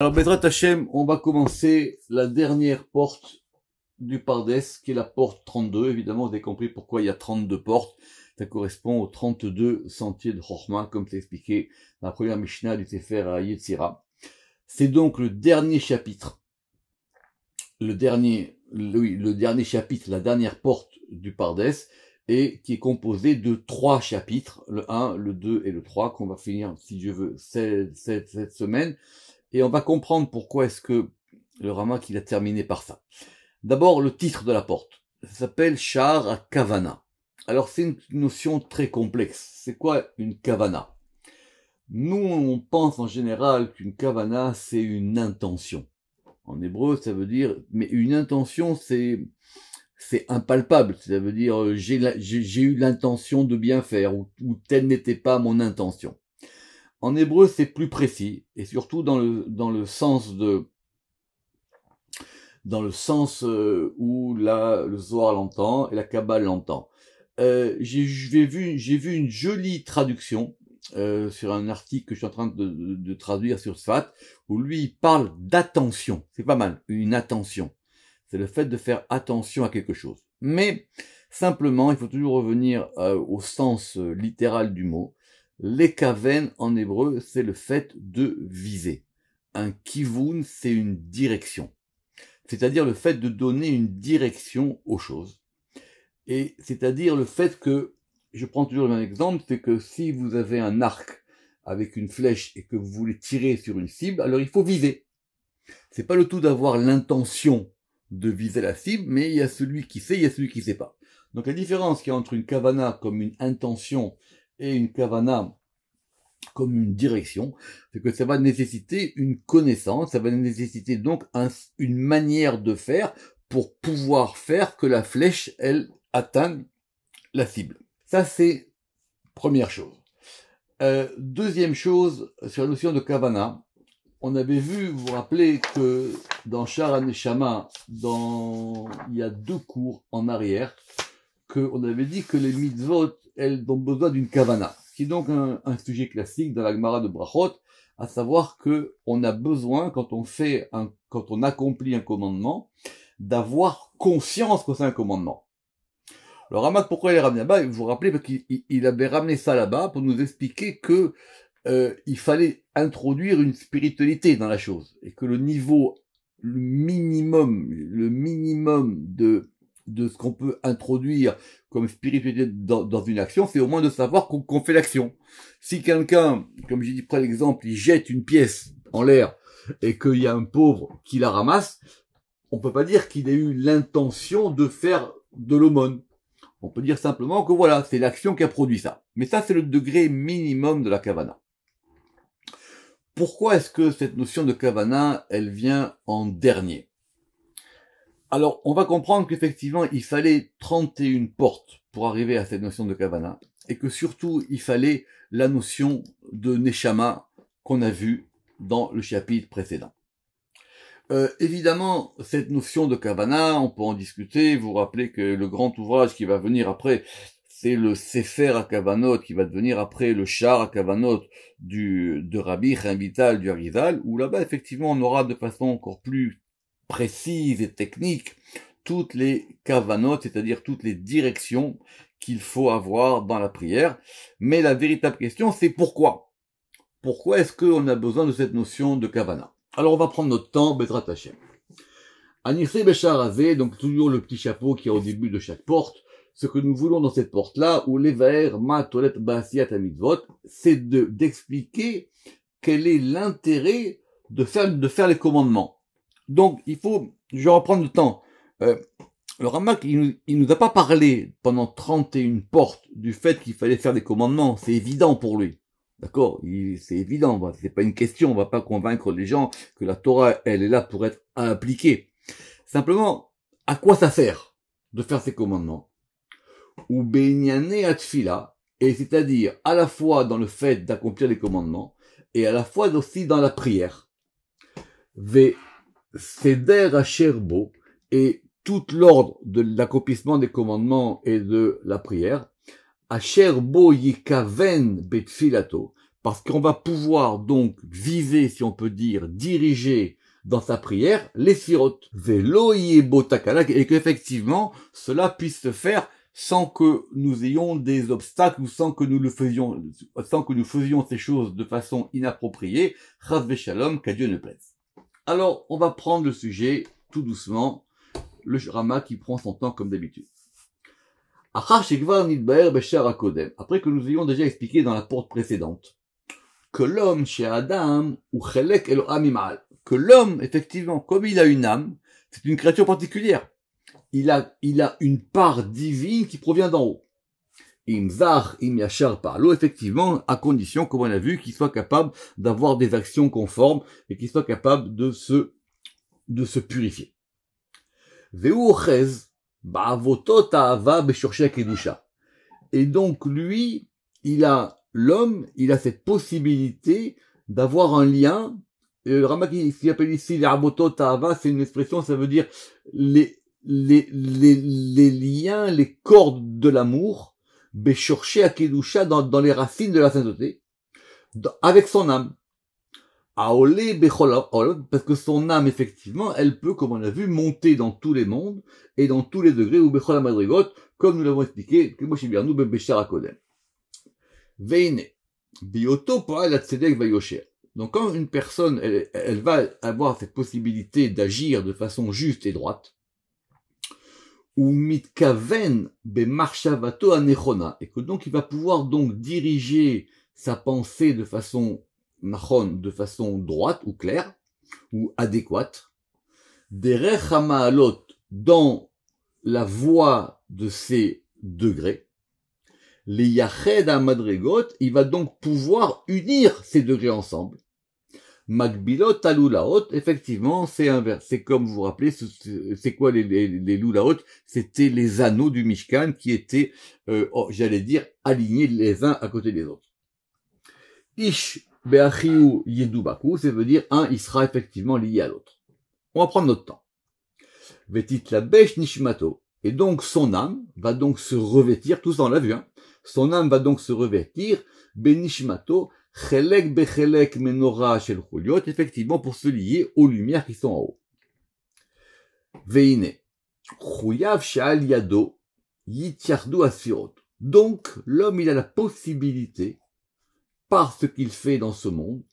Alors, Bedrat Hashem, on va commencer la dernière porte du Pardes, qui est la porte 32. Évidemment, vous avez compris pourquoi il y a 32 portes. Ça correspond aux 32 sentiers de Chorma, comme c'est expliqué dans la première Mishnah du Sefer à Yetzira. C'est donc le dernier chapitre. Le dernier, oui, le dernier chapitre, la dernière porte du Pardes, et qui est composée de trois chapitres, le 1, le 2 et le 3, qu'on va finir, si je veux, cette semaine et on va comprendre pourquoi est-ce que le Ramak il a terminé par ça. D'abord le titre de la porte. Ça s'appelle Char à Kavana. Alors c'est une notion très complexe. C'est quoi une Kavana Nous on pense en général qu'une Kavana c'est une intention. En hébreu ça veut dire mais une intention c'est c'est impalpable. Ça veut dire euh, j'ai eu l'intention de bien faire ou telle n'était pas mon intention. En hébreu, c'est plus précis, et surtout dans le, dans le sens de dans le sens euh, où la, le Zohar l'entend et la Kabbale l'entend. Euh, j'ai vu, vu, une jolie traduction euh, sur un article que je suis en train de, traduire sur Sfat, où lui parle d'attention. C'est pas mal, une attention. C'est le fait de faire attention à quelque chose. Mais simplement, il faut toujours revenir euh, au sens littéral du mot. Lekaven en hébreu, c'est le fait de viser. Un kivoun, c'est une direction. C'est-à-dire le fait de donner une direction aux choses. Et c'est-à-dire le fait que, je prends toujours un exemple, c'est que si vous avez un arc avec une flèche et que vous voulez tirer sur une cible, alors il faut viser. C'est pas le tout d'avoir l'intention de viser la cible, mais il y a celui qui sait, il y a celui qui sait pas. Donc la différence qu'il y a entre une kavana comme une intention et une kavana comme une direction, c'est que ça va nécessiter une connaissance, ça va nécessiter donc une manière de faire pour pouvoir faire que la flèche, elle, atteigne la cible. Ça, c'est première chose. Euh, deuxième chose, sur la notion de kavana, on avait vu, vous vous rappelez que dans Charan Shama, dans, il y a deux cours en arrière, qu'on avait dit que les mitzvot, elles ont besoin d'une kavana, C'est donc un, sujet classique dans la de Brachot, à savoir que on a besoin, quand on fait un, quand on accomplit un commandement, d'avoir conscience que c'est un commandement. Alors Ramak, pourquoi il est ramené là-bas Vous vous rappelez, parce qu'il avait ramené ça là-bas pour nous expliquer que euh, il fallait introduire une spiritualité dans la chose et que le niveau le minimum, le minimum de de ce qu'on peut introduire comme spiritualité dans, une action, c'est au moins de savoir qu'on fait l'action. Si quelqu'un, comme j'ai dit près l'exemple, il jette une pièce en l'air et qu'il y a un pauvre qui la ramasse, on peut pas dire qu'il a eu l'intention de faire de l'aumône. On peut dire simplement que voilà, c'est l'action qui a produit ça. Mais ça, c'est le degré minimum de la kavana. Pourquoi est-ce que cette notion de kavana, elle vient en dernier alors, on va comprendre qu'effectivement, il fallait 31 portes pour arriver à cette notion de Kavana, et que surtout, il fallait la notion de Neshama qu'on a vue dans le chapitre précédent. Euh, évidemment, cette notion de Kavana, on peut en discuter. Vous, rappelez que le grand ouvrage qui va venir après, c'est le Sefer à Kavanot, qui va devenir après le Char à Kavanot du, de Rabbi Chaim du Harizal, où là-bas, effectivement, on aura de façon encore plus précise et technique toutes les cavanotes, c'est-à-dire toutes les directions qu'il faut avoir dans la prière. Mais la véritable question, c'est pourquoi Pourquoi est-ce qu'on a besoin de cette notion de kavana Alors on va prendre notre temps, être Hashem. Anissé Bécharazé, donc toujours le petit chapeau qui a au début de chaque porte, ce que nous voulons dans cette porte-là, ou vers Ma Tolet Basiat Amidvot, c'est d'expliquer quel est l'intérêt de faire, de faire les commandements. Donc, il faut, je vais reprendre le temps. Euh, le Ramak, il nous, nous a pas parlé pendant 31 portes du fait qu'il fallait faire des commandements. C'est évident pour lui. D'accord C'est évident. Bah, c'est pas une question. On va pas convaincre les gens que la Torah, elle est là pour être appliquée. Simplement, à quoi ça sert de faire ces commandements Ou atfila, et c'est-à-dire à la fois dans le fait d'accomplir les commandements et à la fois aussi dans la prière. Seder à Cherbo et tout l'ordre de l'accomplissement des commandements et de la prière, à Cherbo Yikaven Betfilato, parce qu'on va pouvoir donc viser, si on peut dire, diriger dans sa prière les sirotes. Velo et qu'effectivement cela puisse se faire sans que nous ayons des obstacles ou sans que nous le faisions, sans que nous faisions ces choses de façon inappropriée. raz shalom, qu'à Dieu ne plaise. Alors, on va prendre le sujet tout doucement, le Rama qui prend son temps comme d'habitude. Après que nous ayons déjà expliqué dans la porte précédente que l'homme chez Adam ou Chelek que l'homme, effectivement, comme il a une âme, c'est une créature particulière. Il a, il a une part divine qui provient d'en haut im im yachar effectivement, à condition, comme on a vu, qu'il soit capable d'avoir des actions conformes et qu'il soit capable de se, de se purifier. Et donc, lui, il a, l'homme, il a cette possibilité d'avoir un lien. Euh, le qui qui appelle ici les c'est une expression, ça veut dire les, les, les liens, les cordes de l'amour Kedusha dans, dans les racines de la sainteté, avec son âme. parce que son âme, effectivement, elle peut, comme on l'a vu, monter dans tous les mondes et dans tous les degrés, ou comme nous l'avons expliqué, que moi, bien nous, ben Donc, quand une personne, elle, elle va avoir cette possibilité d'agir de façon juste et droite, ou mitkaven anechona, et que donc il va pouvoir donc diriger sa pensée de façon nachon, de façon droite ou claire ou adéquate, derech dans la voie de ses degrés, les yached amadregot, il va donc pouvoir unir ces degrés ensemble, Magbilot la effectivement, c'est inverse. C'est comme vous vous rappelez, c'est quoi les, les, les Lulaot C'était les anneaux du Mishkan qui étaient, euh, oh, j'allais dire, alignés les uns à côté des autres. Ish Beachiu Yedubaku, ça veut dire un, il sera effectivement lié à l'autre. On va prendre notre temps. Vetit la Nishimato. Et donc son âme va donc se revêtir, tous dans la vue, hein, son âme va donc se revêtir, Benishmato, Chelek Bechelek menorah Shel effectivement pour se lier aux lumières qui sont en haut. Veine. Chouyav Shal Yado Yityardu Asirot. Donc, l'homme, il a la possibilité, par ce qu'il fait dans ce monde,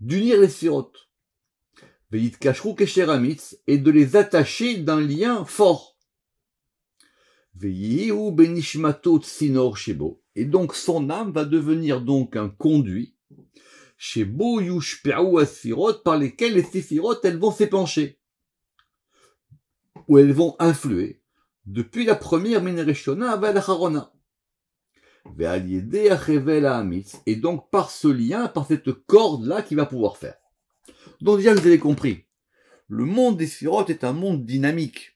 d'unir les sirotes. Veit kachrou Kesheramits et de les attacher d'un lien fort. ou Benishmato sinor Shebo. Et donc son âme va devenir donc un conduit chez Bo Asfirot par lesquels les séphirotes elles vont s'épancher où elles vont influer depuis la première Minereshona à la Harona. Et donc par ce lien, par cette corde-là qu'il va pouvoir faire. Donc déjà vous avez compris, le monde des sphirotes est un monde dynamique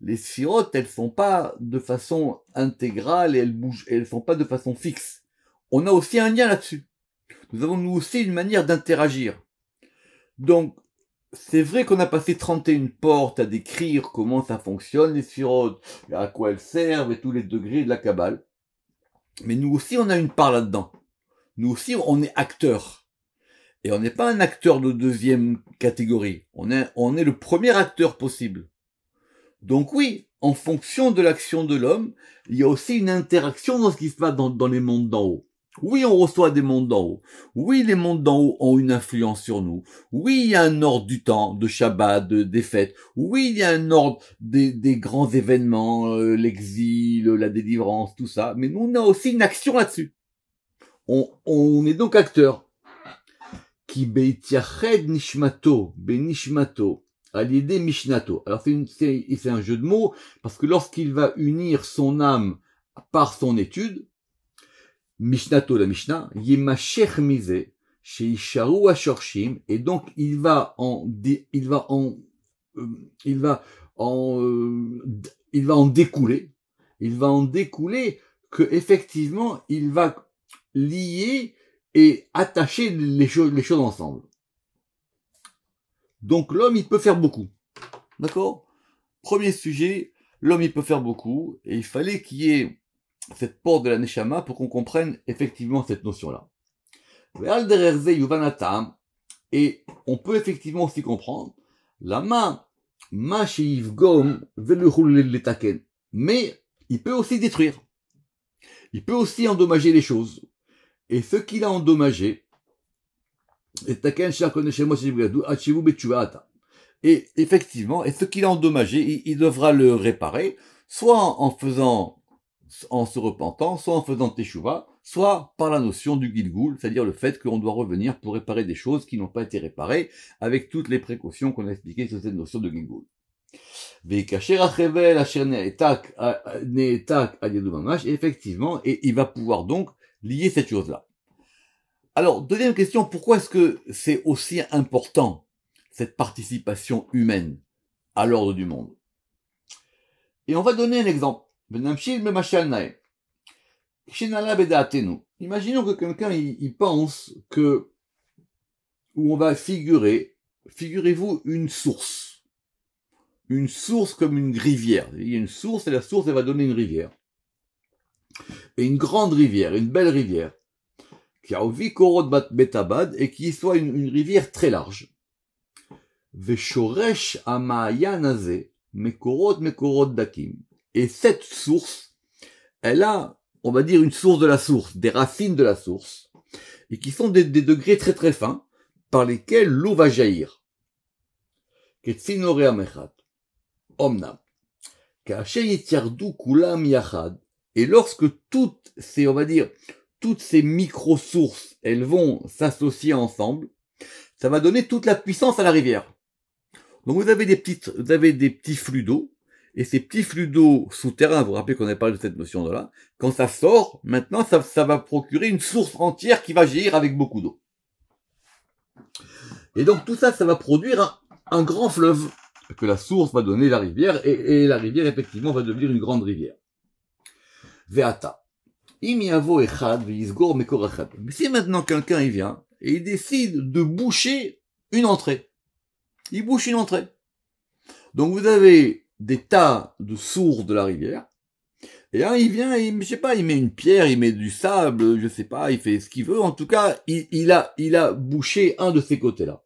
les sirotes, elles ne sont pas de façon intégrale et elles bougent, et elles sont pas de façon fixe. On a aussi un lien là-dessus. Nous avons nous aussi une manière d'interagir. Donc, c'est vrai qu'on a passé 31 portes à décrire comment ça fonctionne, les sirotes, à quoi elles servent et tous les degrés de la cabale. Mais nous aussi, on a une part là-dedans. Nous aussi, on est acteur. Et on n'est pas un acteur de deuxième catégorie. on est le premier acteur possible. Donc oui, en fonction de l'action de l'homme, il y a aussi une interaction dans ce qui se passe dans, les mondes d'en haut. Oui, on reçoit des mondes d'en haut. Oui, les mondes d'en haut ont une influence sur nous. Oui, il y a un ordre du temps, de Shabbat, de, des fêtes. Oui, il y a un ordre des, grands événements, euh, l'exil, la délivrance, tout ça. Mais nous, on a aussi une action là-dessus. On, est donc acteur. nishmato, à l'idée Mishnato. Alors c'est c'est un jeu de mots, parce que lorsqu'il va unir son âme par son étude, Mishnato la Mishnah, Yemashech Mise, chez Isharu Ashorshim, et donc il va en, il va en, euh, il va en, euh, il va en découler, il va en découler que effectivement il va lier et attacher les choses, les choses ensemble. Donc l'homme, il peut faire beaucoup. D'accord Premier sujet, l'homme, il peut faire beaucoup. Et il fallait qu'il y ait cette porte de la Neshama pour qu'on comprenne effectivement cette notion-là. Et on peut effectivement aussi comprendre la main, mais il peut aussi détruire. Il peut aussi endommager les choses. Et ce qu'il a endommagé, ah, et effectivement, et ce qu'il a endommagé, il, devra le réparer, soit en, faisant, en se repentant, soit en faisant teshuva, soit par la notion du gilgul, c'est-à-dire le fait qu'on doit revenir pour réparer des choses qui n'ont pas été réparées, avec toutes les précautions qu'on a expliquées sur cette notion de gilgoul. Et effectivement, et il va pouvoir donc lier cette chose-là. Alors, deuxième question, pourquoi est-ce que c'est aussi important, cette participation humaine à l'ordre du monde Et on va donner un exemple. Ben ben Imaginons que quelqu'un il, pense que, où on va figurer, figurez-vous une source. Une source comme une rivière. Il y a une source et la source, elle va donner une rivière. Et une grande rivière, une belle rivière. Kiaovi Betabad, et qui soit une, rivière très large. Veshoresh Et cette source, elle a, on va dire, une source de la source, des racines de la source, et qui sont des, degrés très très fins, par lesquels l'eau va jaillir. Omnam. Kulam Et lorsque toutes ces, on va dire, toutes ces micro-sources, elles vont s'associer ensemble. Ça va donner toute la puissance à la rivière. Donc vous avez des petites, vous avez des petits flux d'eau. Et ces petits flux d'eau souterrains, vous vous rappelez qu'on a parlé de cette notion de là, quand ça sort, maintenant, ça, va procurer une source entière qui va gérir avec beaucoup d'eau. Et donc tout ça, ça va produire un, grand fleuve que la source va donner la rivière, et, et la rivière effectivement va devenir une grande rivière. Veata. Mais si maintenant quelqu'un il vient et il décide de boucher une entrée, il bouche une entrée. Donc vous avez des tas de sourds de la rivière. Et là, il vient, et, je sais pas, il met une pierre, il met du sable, je sais pas, il fait ce qu'il veut. En tout cas, il, a, il a bouché un de ces côtés-là.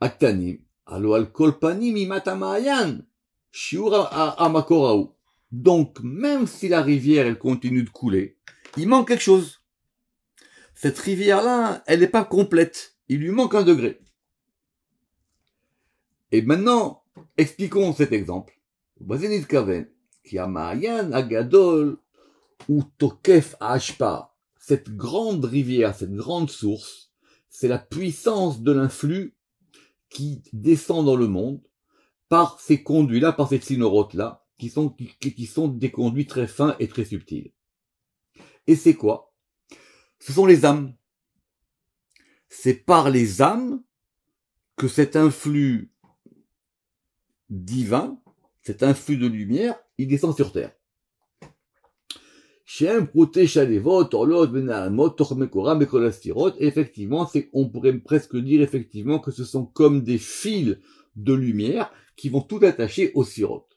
Actanim. Alo al kolpanim imatamayan. Shiur amakoraou. Donc, même si la rivière, elle continue de couler, il manque quelque chose. Cette rivière-là, elle n'est pas complète. Il lui manque un degré. Et maintenant, expliquons cet exemple. de Kaven, qui a Mayan Agadol, ou Tokef Ashpa, cette grande rivière, cette grande source, c'est la puissance de l'influx qui descend dans le monde par ces conduits-là, par ces sinorotes là qui sont, qui, sont des conduits très fins et très subtils. Et c'est quoi Ce sont les âmes. C'est par les âmes que cet influx divin, cet influx de lumière, il descend sur terre. Effectivement, on pourrait presque dire effectivement que ce sont comme des fils de lumière qui vont tout attacher au sirop.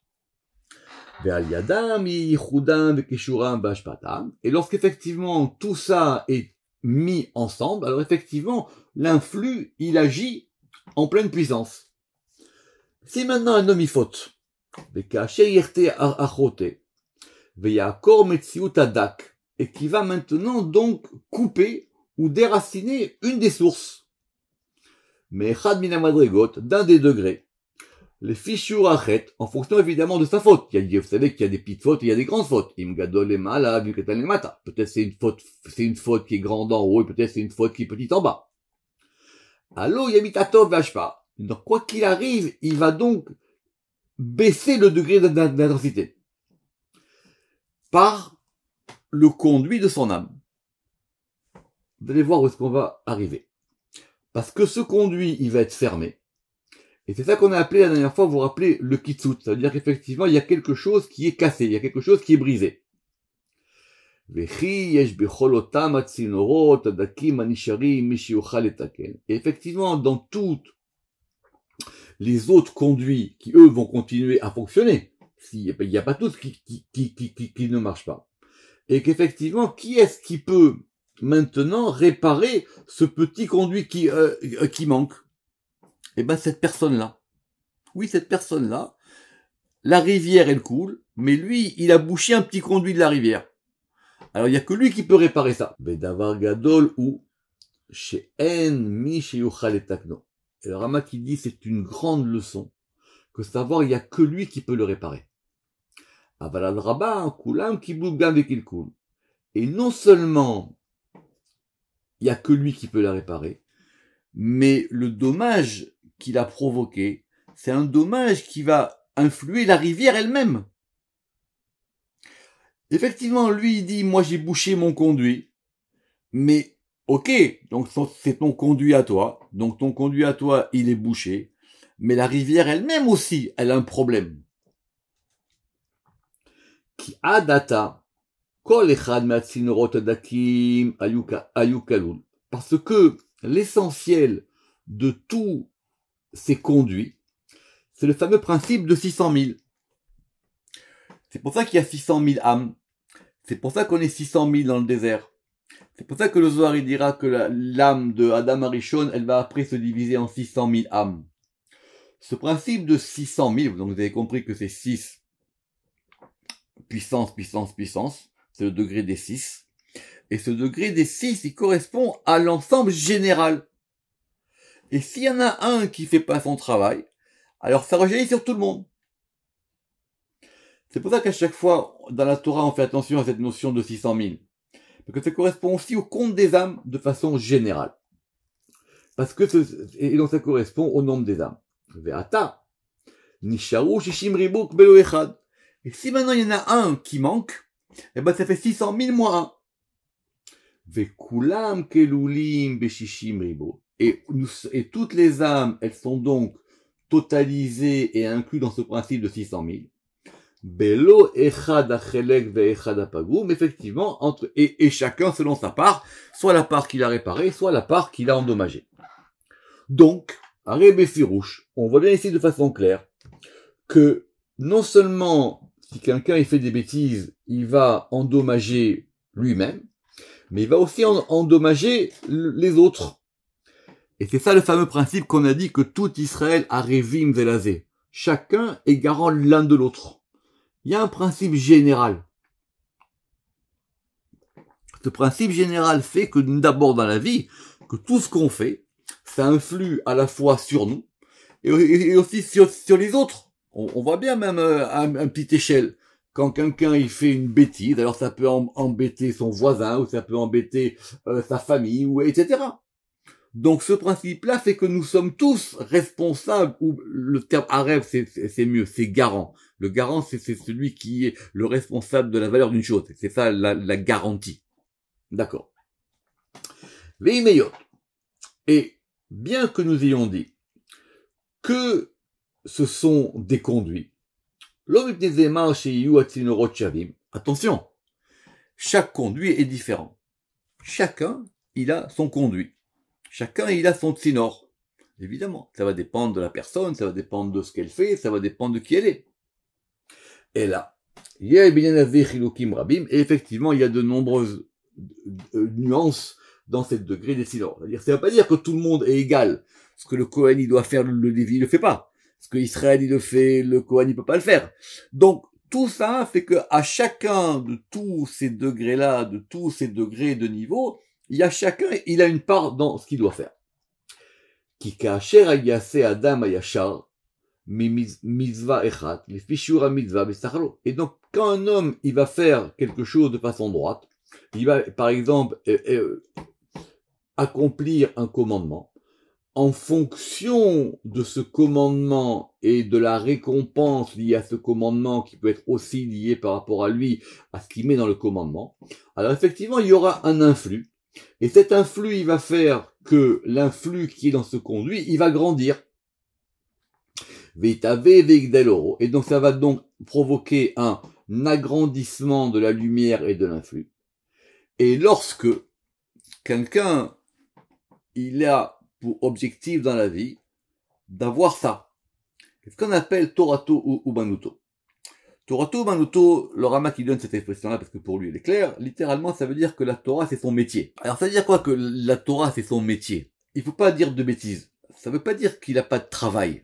Et lorsqu'effectivement tout ça est mis ensemble, alors effectivement, l'influx, il agit en pleine puissance. Si maintenant un homme y faute, et qui va maintenant donc couper ou déraciner une des sources, mais d'un des degrés, les fichures arrêtent en fonction évidemment de sa faute. Il y a, vous savez qu'il y a des petites fautes, et il y a des grandes fautes. Peut-être c'est une faute, c'est une faute qui est grande en haut et peut-être c'est une faute qui est petite en bas. Allo vache pas. quoi qu'il arrive, il va donc baisser le degré d'intensité par le conduit de son âme. Vous allez voir où est-ce qu'on va arriver. Parce que ce conduit, il va être fermé et c'est ça qu'on a appelé la dernière fois, vous vous rappelez, le kitsut. cest à dire qu'effectivement, il y a quelque chose qui est cassé, il y a quelque chose qui est brisé. Et effectivement, dans toutes les autres conduits qui, eux, vont continuer à fonctionner, s'il n'y a pas tous qui, qui, ne marchent pas. Et qu'effectivement, qui est-ce qui peut maintenant réparer ce petit conduit qui, euh, euh, qui manque eh ben cette personne-là, oui cette personne-là, la rivière elle coule, mais lui il a bouché un petit conduit de la rivière. Alors il n'y a que lui qui peut réparer ça. gadol ou mi Et le Rama qui dit c'est une grande leçon que savoir il y a que lui qui peut le réparer. Avalad rabba kulam qui qu'il coule. Et non seulement il n'y a que lui qui peut la réparer, mais le dommage qu'il a provoqué, c'est un dommage qui va influer la rivière elle-même. Effectivement, lui, il dit, moi j'ai bouché mon conduit, mais ok, donc c'est ton conduit à toi, donc ton conduit à toi, il est bouché, mais la rivière elle-même aussi, elle a un problème. Qui parce que l'essentiel de tout c'est conduit, c'est le fameux principe de 600 000. C'est pour ça qu'il y a 600 000 âmes. C'est pour ça qu'on est 600 000 dans le désert. C'est pour ça que le Zohar il dira que l'âme de Adam Arishon, elle va après se diviser en 600 000 âmes. Ce principe de 600 000, donc vous avez compris que c'est 6 puissance, puissance, puissance, c'est le degré des 6. Et ce degré des 6, il correspond à l'ensemble général. Et s'il y en a un qui fait pas son travail, alors ça rejaillit sur tout le monde. C'est pour ça qu'à chaque fois, dans la Torah, on fait attention à cette notion de 600 000. Parce que ça correspond aussi au compte des âmes de façon générale. Parce que ce, et donc ça correspond au nombre des âmes. Et si maintenant il y en a un qui manque, eh ben ça fait 600 000 moins un. Vekulam kelulim et, toutes les âmes, elles sont donc totalisées et incluses dans ce principe de 600 000. Belo echad achelek effectivement, entre, et, chacun selon sa part, soit la part qu'il a réparée, soit la part qu'il a endommagée. Donc, Arébé Firouche, on voit bien ici de façon claire que non seulement si quelqu'un fait des bêtises, il va endommager lui-même, mais il va aussi endommager les autres. Et c'est ça le fameux principe qu'on a dit que tout Israël a révim zelazé. Chacun est garant l'un de l'autre. Il y a un principe général. Ce principe général fait que d'abord dans la vie, que tout ce qu'on fait, ça influe à la fois sur nous et aussi sur, les autres. On, voit bien même euh, à une petite échelle quand quelqu'un il fait une bêtise, alors ça peut embêter son voisin ou ça peut embêter euh, sa famille ou etc. Donc ce principe-là fait que nous sommes tous responsables, ou le terme arrive, c'est mieux, c'est garant. Le garant c'est celui qui est le responsable de la valeur d'une chose, c'est ça la, garantie. D'accord. Et bien que nous ayons dit que ce sont des conduits, attention, chaque conduit est différent. Chacun, il a son conduit. Chacun, il a son tsinor. Évidemment, ça va dépendre de la personne, ça va dépendre de ce qu'elle fait, ça va dépendre de qui elle est. Et là, et effectivement, il y a de nombreuses euh, euh, nuances dans ces degrés des tsinors. C'est-à-dire, ça ne veut pas dire que tout le monde est égal. Ce que le Kohen, il doit faire, le Lévi, il le fait pas. Ce que Israël, il le fait, le Kohen, il peut pas le faire. Donc, tout ça fait que à chacun de tous ces degrés-là, de tous ces degrés de niveau, il y a chacun, il a une part dans ce qu'il doit faire. adam Et donc, quand un homme, il va faire quelque chose de façon droite, il va, par exemple, euh, euh, accomplir un commandement. En fonction de ce commandement et de la récompense liée à ce commandement, qui peut être aussi liée par rapport à lui, à ce qu'il met dans le commandement, alors effectivement, il y aura un influx et cet influx, il va faire que l'influx qui est dans ce conduit, il va grandir. Et donc ça va donc provoquer un agrandissement de la lumière et de l'influx. Et lorsque quelqu'un, il a pour objectif dans la vie d'avoir ça, ce qu'on appelle Torato ou Ubanuto. Torah Manoto, le Rama qui donne cette expression-là, parce que pour lui elle est claire, littéralement ça veut dire que la Torah c'est son métier. Alors ça veut dire quoi que la Torah c'est son métier Il faut pas dire de bêtises. Ça veut pas dire qu'il n'a pas de travail.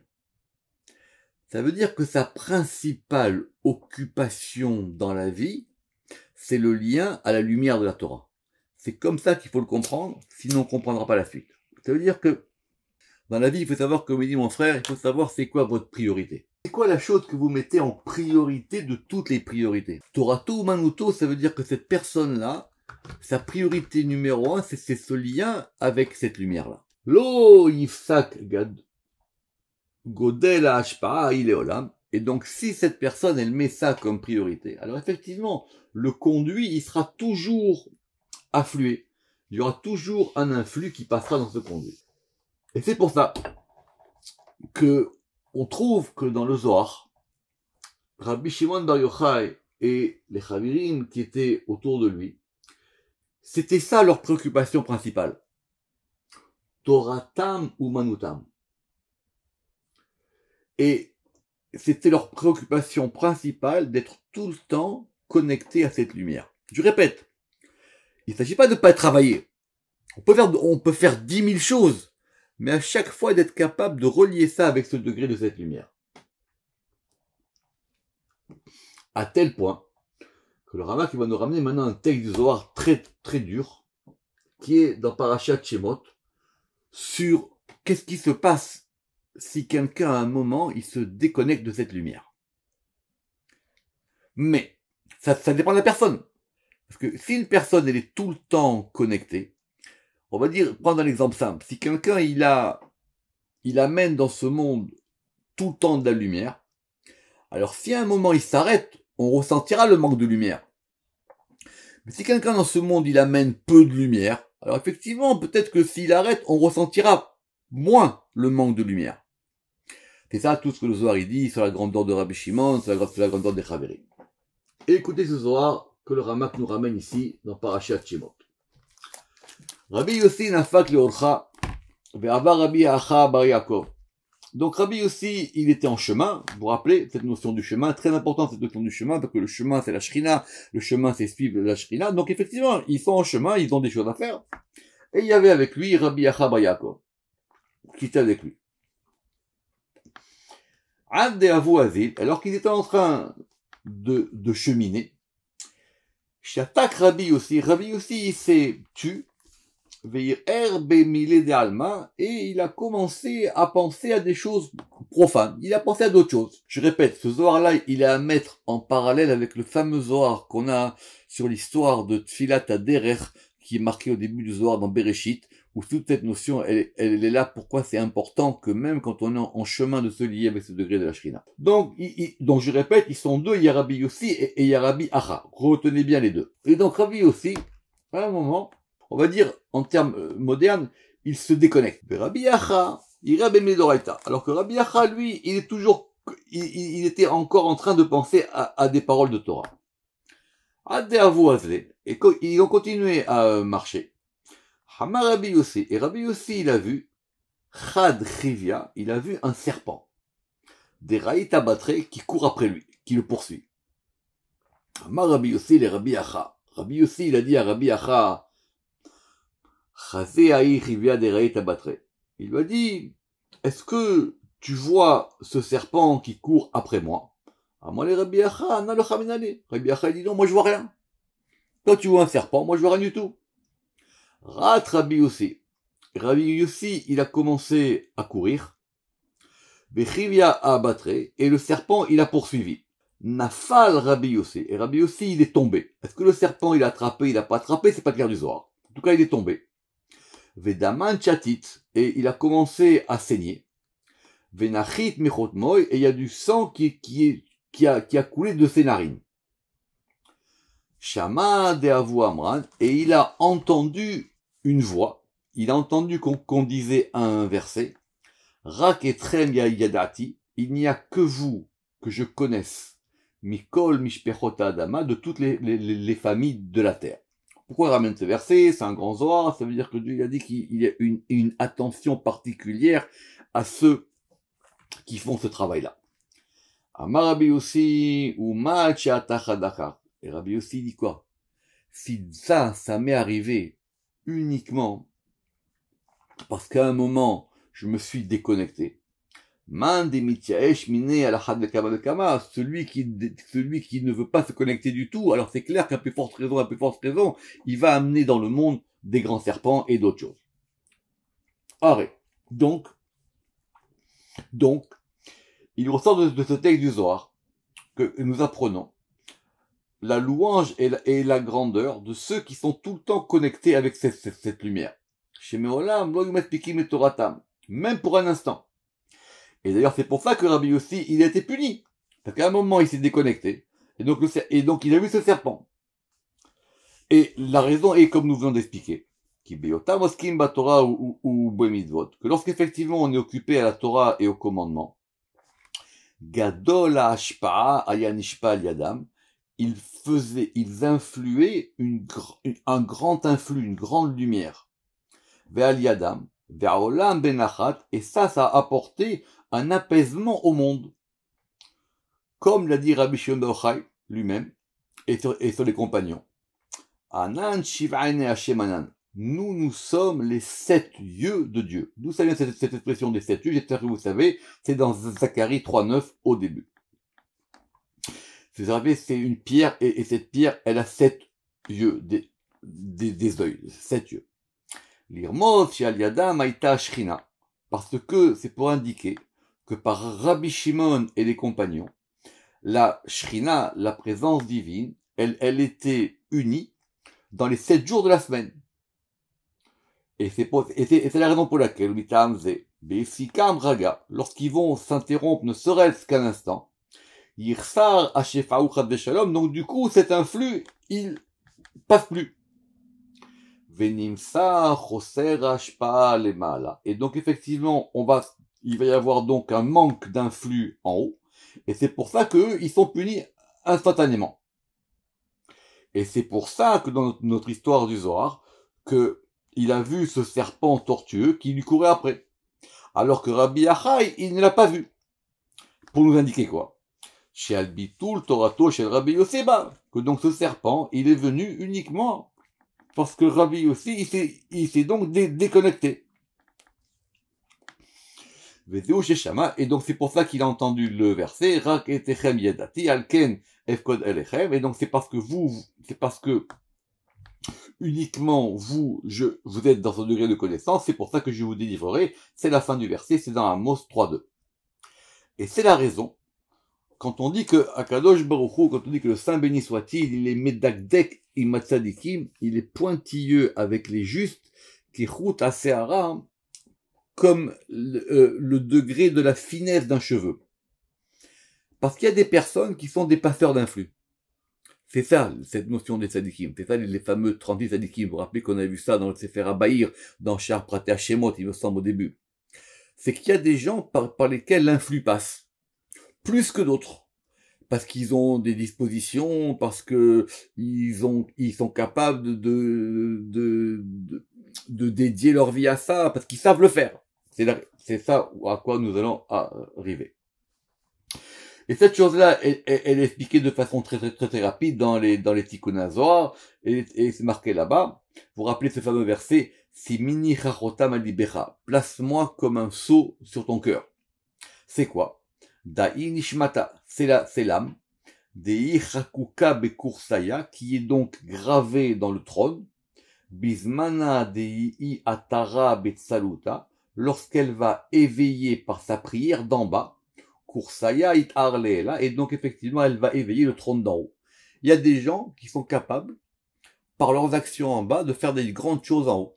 Ça veut dire que sa principale occupation dans la vie, c'est le lien à la lumière de la Torah. C'est comme ça qu'il faut le comprendre, sinon on ne comprendra pas la suite. Ça veut dire que dans la vie, il faut savoir, comme dit mon frère, il faut savoir c'est quoi votre priorité. C'est quoi la chose que vous mettez en priorité de toutes les priorités Torato Manuto, ça veut dire que cette personne-là, sa priorité numéro un, c'est ce lien avec cette lumière-là. Lo yifsak godel hashpa'a ileolam. Et donc, si cette personne, elle met ça comme priorité, alors effectivement, le conduit, il sera toujours afflué. Il y aura toujours un influx qui passera dans ce conduit. Et c'est pour ça que on trouve que dans le Zohar, Rabbi Shimon Bar Yochai et les Chavirim qui étaient autour de lui, c'était ça leur préoccupation principale. Toratam ou Manutam. Et c'était leur préoccupation principale d'être tout le temps connecté à cette lumière. Je répète, il ne s'agit pas de ne pas travailler. On peut faire, on peut faire dix mille choses mais à chaque fois d'être capable de relier ça avec ce degré de cette lumière. À tel point que le Rama qui va nous ramener maintenant un texte du très très dur, qui est dans Parashat Shemot, sur qu'est-ce qui se passe si quelqu'un à un moment il se déconnecte de cette lumière. Mais ça, ça dépend de la personne. Parce que si une personne elle est tout le temps connectée, on va dire, prendre un exemple simple. Si quelqu'un, il a, il amène dans ce monde tout le temps de la lumière, alors si à un moment il s'arrête, on ressentira le manque de lumière. Mais si quelqu'un dans ce monde, il amène peu de lumière, alors effectivement, peut-être que s'il arrête, on ressentira moins le manque de lumière. C'est ça tout ce que le Zohar dit sur la grandeur de Rabbi Shimon, sur la, grandeur des Chavéry. écoutez ce Zohar que le Ramak nous ramène ici dans Parashat Shimon. Rabbi Yossi Donc Rabbi il était en chemin, vous vous rappelez, cette notion du chemin, très importante cette notion du chemin, parce que le chemin c'est la shrina, le chemin c'est suivre la shrina, donc effectivement, ils sont en chemin, ils ont des choses à faire. Et il y avait avec lui Rabbi Acha bar Yaakov, qui était avec lui. Ad alors qu'ils étaient en train de, de cheminer, Shatak Rabbi Yossi, Rabbi aussi, il s'est tu, et il a commencé à penser à des choses profanes. Il a pensé à d'autres choses. Je répète, ce Zohar-là, il est à mettre en parallèle avec le fameux Zohar qu'on a sur l'histoire de Tfilat Derer, qui est marqué au début du Zohar dans Bereshit, où toute cette notion, elle, est là, pourquoi c'est important que même quand on est en chemin de se lier avec ce degré de la Shrina. Donc, donc je répète, ils sont deux, Yarabi aussi et, et Yarabi Aha. Retenez bien les deux. Et donc, Rabbi aussi à un moment, on va dire en termes euh, modernes, il se déconnecte. Rabbi alors que Rabbi Acha lui, il est toujours, il, il, était encore en train de penser à, des paroles de Torah. Et ils ont continué à euh, marcher. Hamar Rabbi Yossi. Et Rabbi Yossi, il a vu, Chad il a vu un serpent. Des Raïta qui court après lui, qui le poursuit. Hamar Rabbi Yossi, les Rabbi Acha. Rabbi Yossi, il a dit à Rabbi Acha il lui a dit, est-ce que tu vois ce serpent qui court après moi ah, Rabbi dit non, moi je vois rien. Toi tu vois un serpent, moi je vois rien du tout. Rat Rabbi Yossi. il a commencé à courir. a abattré, et le serpent, il a poursuivi. Nafal Rabbi Et Rabbi il est tombé. Est-ce que le serpent, il a attrapé, il n'a pas attrapé, c'est pas clair du soir. En tout cas, il est tombé. Vedaman et il a commencé à saigner. Venachit moy et il y a du sang qui, qui, qui, a, qui a coulé de ses narines. Shama de Amran, et il a entendu une voix, il a entendu qu'on disait un verset, Rak yadati, il n'y a que vous que je connaisse, Mikol mishpechota adama, de toutes les, les, les familles de la terre. Pourquoi il ramène ce verset C'est un grand Zohar, ça veut dire que Dieu a dit qu'il y a une, attention particulière à ceux qui font ce travail-là. Rabbi aussi, ou Et Rabbi aussi dit quoi Si ça, ça m'est arrivé uniquement parce qu'à un moment, je me suis déconnecté, celui qui, celui qui ne veut pas se connecter du tout, alors c'est clair qu'à plus forte raison, à plus forte raison, il va amener dans le monde des grands serpents et d'autres choses. Arrêt. Donc, donc, il ressort de, ce texte du Zohar que nous apprenons la louange et la, grandeur de ceux qui sont tout le temps connectés avec cette, lumière. même pour un instant. Et d'ailleurs, c'est pour ça que Rabbi Yossi, il a été puni. Parce qu'à un moment, il s'est déconnecté. Et donc, et donc, il a vu ce serpent. Et la raison est, comme nous venons d'expliquer, que lorsqu'effectivement on est occupé à la Torah et au commandement, Gadol Yadam, ils faisaient, ils influaient un grand influx, une grande lumière. Ve'al vers Olam Benachat, et ça, ça a apporté un apaisement au monde. Comme l'a dit Rabbi Shimon lui-même et, et sur, les compagnons. Anan Hashemanan. Nous, nous sommes les sept yeux de Dieu. D'où ça vient cette, expression des sept yeux J'espère que vous savez, c'est dans Zacharie 3.9 au début. Vous savez, c'est une pierre et, cette pierre, elle a sept yeux, des, des, des yeux, sept yeux. Parce que c'est pour indiquer que par Rabbi Shimon et les compagnons, la Shrina, la présence divine, elle, elle était unie dans les sept jours de la semaine. Et c'est, la raison pour laquelle, lorsqu'ils vont s'interrompre ne serait-ce qu'un instant, donc du coup, cet influx, il passe plus. Et donc effectivement, on va il va y avoir donc un manque d'influx en haut, et c'est pour ça qu'eux, ils sont punis instantanément. Et c'est pour ça que dans notre histoire du Zohar, que il a vu ce serpent tortueux qui lui courait après. Alors que Rabbi Achai, il ne l'a pas vu. Pour nous indiquer quoi Chez Albitul, Torato, chez Rabbi Yoseba. Que donc ce serpent, il est venu uniquement parce que Rabbi Yoseba, il s'est donc déconnecté. Et donc c'est pour ça qu'il a entendu le verset Alken Et donc c'est parce que vous, c'est parce que uniquement vous, je, vous êtes dans un degré de connaissance, c'est pour ça que je vous délivrerai. C'est la fin du verset, c'est dans Amos 3.2. Et c'est la raison, quand on dit que Akadosh Baruchou, quand on dit que le Saint béni soit-il, il est Medakdek Imatsadikim, il est pointilleux avec les justes, qui route à comme euh, le, degré de la finesse d'un cheveu. Parce qu'il y a des personnes qui sont des passeurs d'influx. C'est ça, cette notion des sadikim. C'est ça, les fameux 30 sadikim. Vous vous rappelez qu'on a vu ça dans le Sefer Abahir, dans Char chez moi il me semble, au début. C'est qu'il y a des gens par, lesquels l'influx passe. Plus que d'autres parce qu'ils ont des dispositions, parce que ils sont capables de, de, de dédier leur vie à ça, parce qu'ils savent le faire. C'est ça à quoi nous allons arriver. Et cette chose-là, elle, est expliquée de façon très très très, très rapide dans les dans les et, et c'est marqué là-bas. Vous rappelez ce fameux verset Si mini chachotam libéra place-moi comme un sceau sur ton cœur. C'est quoi Daï nishmata, c'est la c'est l'âme. Dei qui est donc gravé dans le trône. Bismana dei atara betsaluta, lorsqu'elle va éveiller par sa prière d'en bas, Kursaya it là, et donc effectivement elle va éveiller le trône d'en haut. Il y a des gens qui sont capables, par leurs actions en bas, de faire des grandes choses en haut,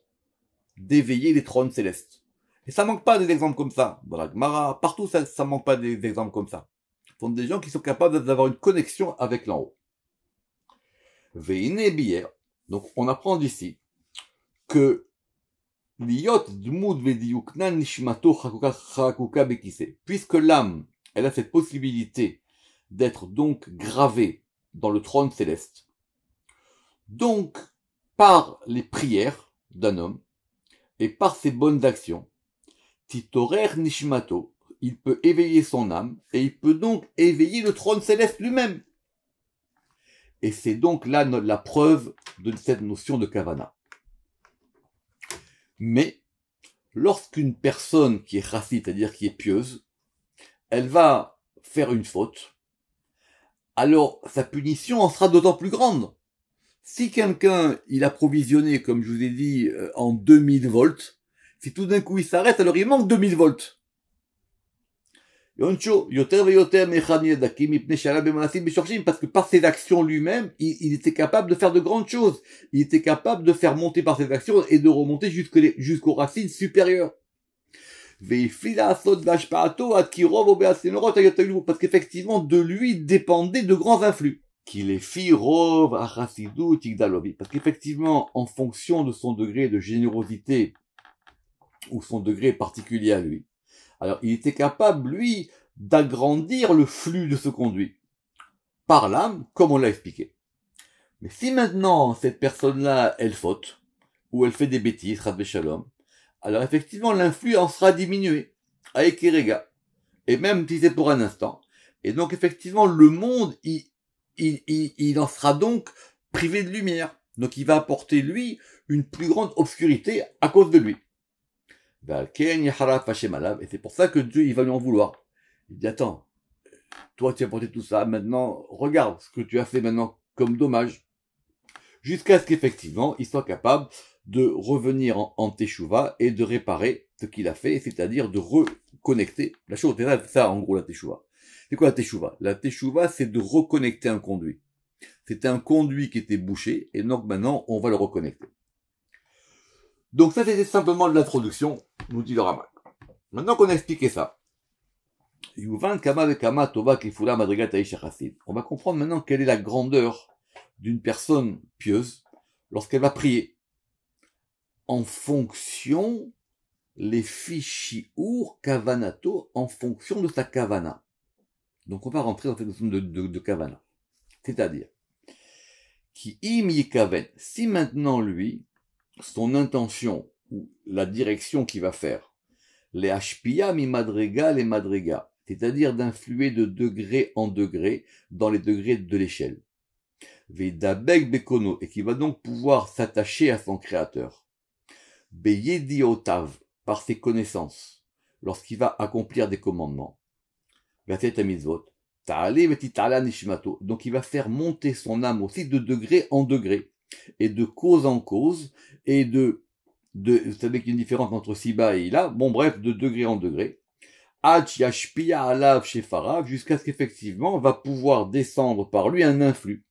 d'éveiller les trônes célestes. Et ça manque pas des exemples comme ça. Dans la Gemara, partout ça, ça manque pas des exemples comme ça. Ce sont des gens qui sont capables d'avoir une connexion avec l'en haut. Veine Donc on apprend d'ici que Puisque l'âme, elle a cette possibilité d'être donc gravée dans le trône céleste. Donc, par les prières d'un homme et par ses bonnes actions, Nishmato, il peut éveiller son âme et il peut donc éveiller le trône céleste lui-même. Et c'est donc là la preuve de cette notion de Kavana. Mais lorsqu'une personne qui est raciste, c'est-à-dire qui est pieuse, elle va faire une faute, alors sa punition en sera d'autant plus grande. Si quelqu'un, il a provisionné, comme je vous ai dit, euh, en 2000 volts, si tout d'un coup il s'arrête, alors il manque 2000 volts parce que par ses actions lui-même, il, était capable de faire de grandes choses. Il était capable de faire monter par ses actions et de remonter jusqu'aux racines supérieures. Parce qu'effectivement, de lui dépendaient de grands influx. Qu'il est Parce qu'effectivement, en fonction de son degré de générosité, ou son degré particulier à lui, alors il était capable, lui, d'agrandir le flux de ce conduit par l'âme, comme on l'a expliqué. Mais si maintenant cette personne-là, elle faute, ou elle fait des bêtises, Rabbe Shalom, alors effectivement l'influx en sera diminué à Ekirega, et même si c'est pour un instant. Et donc effectivement le monde, il, il en sera donc privé de lumière. Donc il va apporter, lui, une plus grande obscurité à cause de lui. Ben, et c'est pour ça que Dieu, il va lui en vouloir. Il dit, attends, toi, tu as porté tout ça, maintenant, regarde ce que tu as fait maintenant comme dommage. Jusqu'à ce qu'effectivement, il soit capable de revenir en, teshuva et de réparer ce qu'il a fait, c'est-à-dire de reconnecter la chose. C'est ça, en gros, la teshuva. C'est quoi la teshuva La teshuva, c'est de reconnecter un conduit. C'était un conduit qui était bouché, et donc maintenant, on va le reconnecter. Donc ça, c'était simplement l'introduction, nous dit le Ramak. Maintenant qu'on a expliqué ça, on va comprendre maintenant quelle est la grandeur d'une personne pieuse lorsqu'elle va prier. En fonction les fichiour kavanato, en fonction de sa kavana. Donc on va rentrer dans cette notion de, de, kavana. C'est-à-dire, qui im si maintenant lui, son intention, ou la direction qu'il va faire. Les Hpia mi madrega les madrega, c'est-à-dire d'influer de degré en degré dans les degrés de l'échelle. bekono, et qui va donc pouvoir s'attacher à son créateur. par ses connaissances, lorsqu'il va accomplir des commandements. Donc il va faire monter son âme aussi de degré en degré et de cause en cause, et de, de vous savez qu'il y a une différence entre Siba et Ila, bon bref, de degré en degré, alav jusqu'à ce qu'effectivement va pouvoir descendre par lui un influx.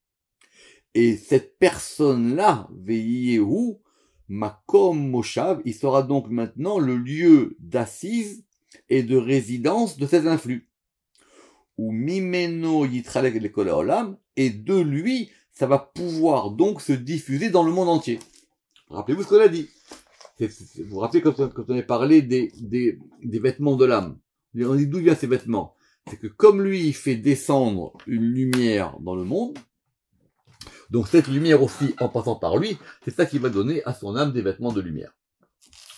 Et cette personne-là, Veiyehu, Makom Moshav, il sera donc maintenant le lieu d'assise et de résidence de cet influx. Ou Mimeno Yitralek et de lui ça va pouvoir donc se diffuser dans le monde entier. Rappelez-vous ce qu'on a dit. vous vous rappelez quand, on a parlé des, vêtements de l'âme. On dit d'où viennent ces vêtements. C'est que comme lui, il fait descendre une lumière dans le monde, donc cette lumière aussi, en passant par lui, c'est ça qui va donner à son âme des vêtements de lumière.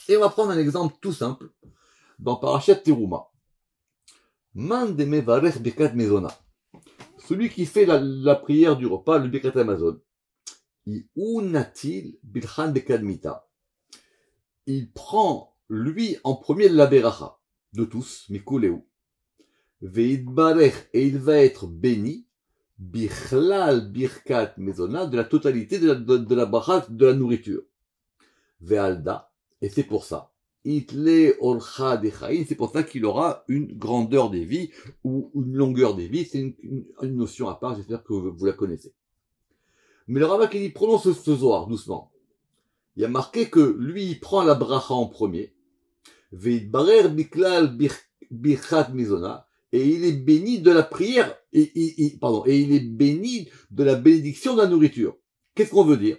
Et on va prendre un exemple tout simple dans Parashat Teruma. Man de Mevarech Mezona. Celui qui fait la, prière du repas, le Birkat Amazon, de Kadmita, il prend, lui, en premier la beracha, de tous, Mikuleu. Veidbarech, et il va être béni, Bichlal Birkat Mezona, de la totalité de la, de, de la nourriture. Vealda, et c'est pour ça c'est pour ça qu'il aura une grandeur des vies ou une longueur des vies, c'est une, notion à part, j'espère que vous, la connaissez. Mais le rabbin qui dit prononce ce soir doucement. Il a marqué que lui il prend la bracha en premier, Biklal et il est béni de la prière, pardon, et il est béni de la bénédiction de la nourriture. Qu'est-ce qu'on veut dire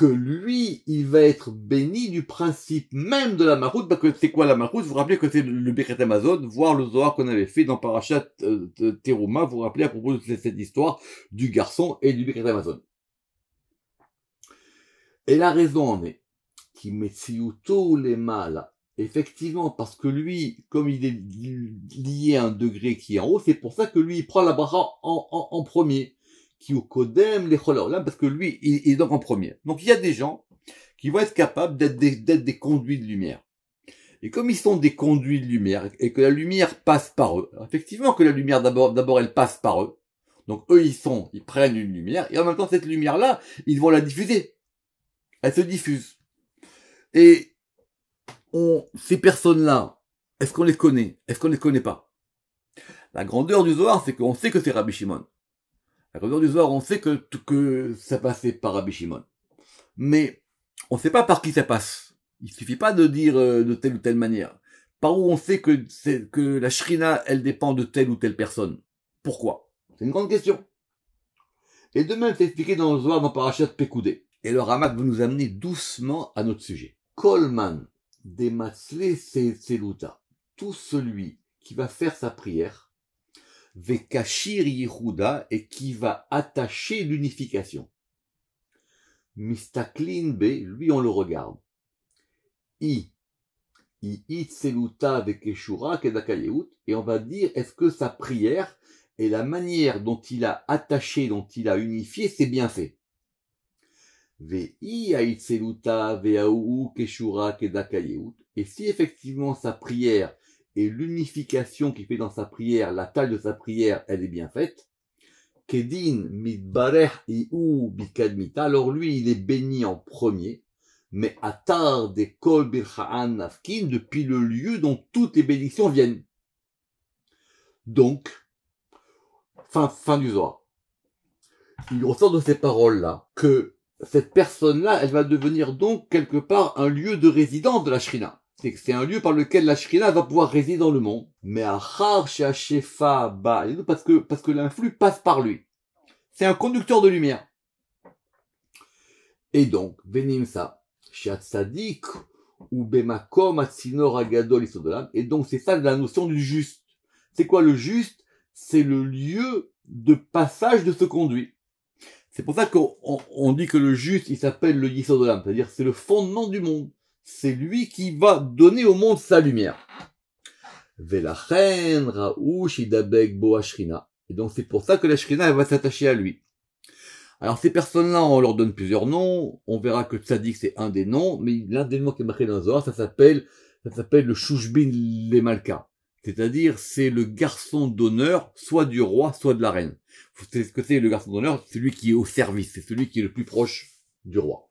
que lui, il va être béni du principe même de la maroute, parce que c'est quoi la maroute Vous vous rappelez que c'est le Béret Amazon, voir le Zohar qu'on avait fait dans Parachat euh, Teruma, vous vous rappelez à propos de cette histoire du garçon et du Béret Amazon. Et la raison en est, qui ou les mâles, effectivement, parce que lui, comme il est lié à un degré qui est en haut, c'est pour ça que lui, il prend la barra en premier qui au codem les là parce que lui, il, est donc en premier. Donc il y a des gens qui vont être capables d'être des, conduits de lumière. Et comme ils sont des conduits de lumière et que la lumière passe par eux, effectivement que la lumière d'abord, d'abord elle passe par eux. Donc eux ils sont, ils prennent une lumière et en même temps cette lumière là, ils vont la diffuser. Elle se diffuse. Et on, ces personnes là, est-ce qu'on les connaît Est-ce qu'on les connaît pas La grandeur du Zohar, c'est qu'on sait que c'est Rabbi Shimon. La du Zohar, on sait que, que ça passait par Abishimon. Mais on ne sait pas par qui ça passe. Il suffit pas de dire euh, de telle ou telle manière. Par où on sait que, que la shrina, elle dépend de telle ou telle personne. Pourquoi C'est une grande question. Et demain, c'est expliqué dans le Zohar, dans Parachat Pekoudé. Et le ramad va nous amener doucement à notre sujet. Coleman, ses, c'est Tout celui qui va faire sa prière, Vekashir Yehuda et qui va attacher l'unification. Mistaklin B, lui on le regarde. I, I Itseluta Vekeshura et on va dire est-ce que sa prière et la manière dont il a attaché, dont il a unifié, c'est bien fait. Vei keshura et si effectivement sa prière et l'unification qu'il fait dans sa prière, la taille de sa prière, elle est bien faite. Kedin bikadmita. Alors lui, il est béni en premier, mais atar des kol nafkin depuis le lieu dont toutes les bénédictions viennent. Donc, fin, fin du Zohar. Il ressort de ces paroles-là que cette personne-là, elle va devenir donc quelque part un lieu de résidence de la Shrina c'est c'est un lieu par lequel la va pouvoir résider dans le monde. Mais à Shefa Ba, parce que, parce que l'influx passe par lui. C'est un conducteur de lumière. Et donc, Benimsa, Shatsadik, ou Bemakom, Atsinor, Agadol, Isodolam. Et donc, c'est ça la notion du juste. C'est quoi le juste? C'est le lieu de passage de ce conduit. C'est pour ça qu'on dit que le juste, il s'appelle le Yisodolam, c'est-à-dire c'est le fondement du monde c'est lui qui va donner au monde sa lumière. Velachen, Raouch, Idabek, Boashrina. Et donc c'est pour ça que la Shrina elle va s'attacher à lui. Alors ces personnes-là, on leur donne plusieurs noms. On verra que Tzadik c'est un des noms, mais l'un des noms qui est marqué dans ça s'appelle ça s'appelle le Shushbin Lemalka. C'est-à-dire c'est le garçon d'honneur, soit du roi, soit de la reine. Vous savez ce que c'est le garçon d'honneur, C'est celui qui est au service, c'est celui qui est le plus proche du roi.